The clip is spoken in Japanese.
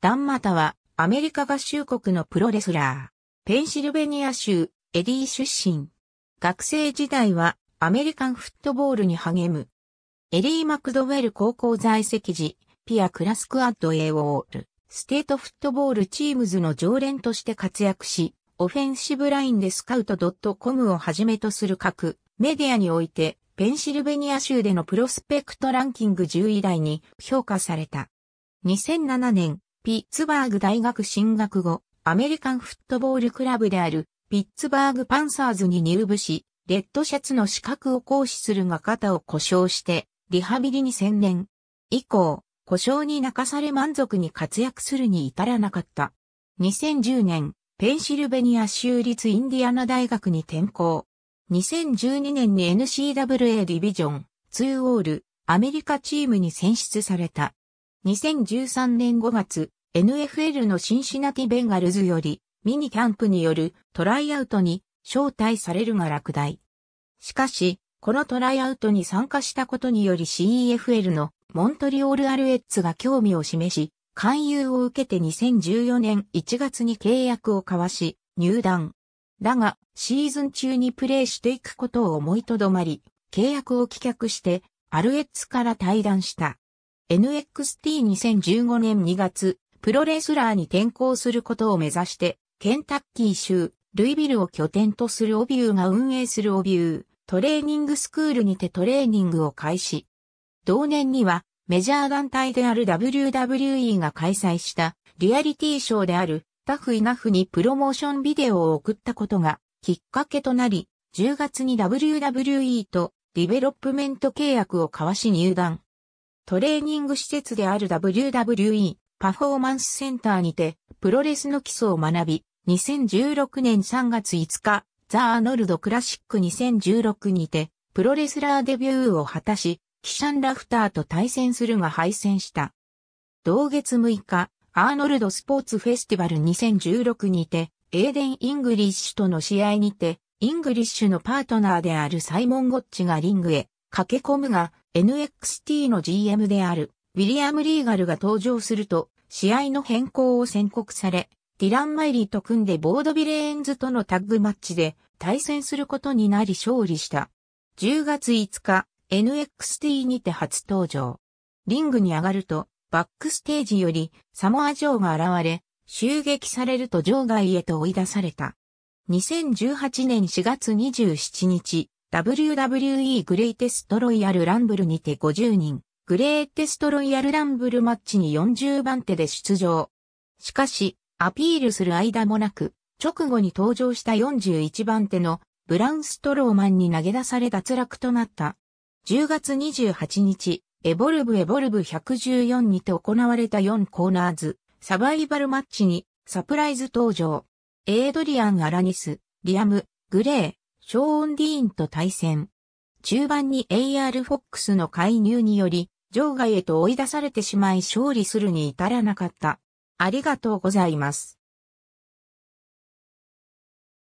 ダンマタはアメリカ合衆国のプロレスラー。ペンシルベニア州エリー出身。学生時代はアメリカンフットボールに励む。エリー・マクドウェル高校在籍時、ピア・クラスクアッド・エオール、ステートフットボールチームズの常連として活躍し、オフェンシブラインでスカウト .com をはじめとする各メディアにおいて、ペンシルベニア州でのプロスペクトランキング10位台に評価された。2007年、ピッツバーグ大学進学後、アメリカンフットボールクラブであるピッツバーグパンサーズに入部し、レッドシャツの資格を行使するが肩を故障して、リハビリに専念。以降、故障に泣かされ満足に活躍するに至らなかった。2010年、ペンシルベニア州立インディアナ大学に転校。2012年に NCAA ディビジョン2オールアメリカチームに選出された。2013年5月、NFL のシンシナティベンガルズよりミニキャンプによるトライアウトに招待されるが落第。しかし、このトライアウトに参加したことにより CEFL のモントリオールアルエッツが興味を示し、勧誘を受けて2014年1月に契約を交わし、入団。だが、シーズン中にプレーしていくことを思いとどまり、契約を棄却して、アルエッツから退団した。NXT2015 年2月、プロレスラーに転向することを目指して、ケンタッキー州、ルイビルを拠点とするオビューが運営するオビュー、トレーニングスクールにてトレーニングを開始。同年には、メジャー団体である WWE が開催したリアリティショーであるタフイナフにプロモーションビデオを送ったことがきっかけとなり、10月に WWE とディベロップメント契約を交わし入団。トレーニング施設である WWE パフォーマンスセンターにて、プロレスの基礎を学び、2016年3月5日、ザ・アーノルド・クラシック2016にて、プロレスラーデビューを果たし、キシャン・ラフターと対戦するが敗戦した。同月6日、アーノルド・スポーツ・フェスティバル2016にて、エーデン・イングリッシュとの試合にて、イングリッシュのパートナーであるサイモン・ゴッチがリングへ駆け込むが、NXT の GM であるウィリアム・リーガルが登場すると、試合の変更を宣告され、ディラン・マイリーと組んでボードビレーンズとのタッグマッチで対戦することになり勝利した。10月5日、NXT にて初登場。リングに上がると、バックステージよりサモア・ジョーが現れ、襲撃されると場外へと追い出された。2018年4月27日、WWE グレイテストロイヤルランブルにて50人、グレーテストロイヤルランブルマッチに40番手で出場。しかし、アピールする間もなく、直後に登場した41番手のブラウンストローマンに投げ出され脱落となった。10月28日、エボルブエボルブ114にて行われた4コーナーズ、サバイバルマッチにサプライズ登場。エイドリアン・アラニス、リアム、グレー、ショーン・ディーンと対戦。中盤に AR フォックスの介入により、場外へと追い出されてしまい勝利するに至らなかった。ありがとうございます。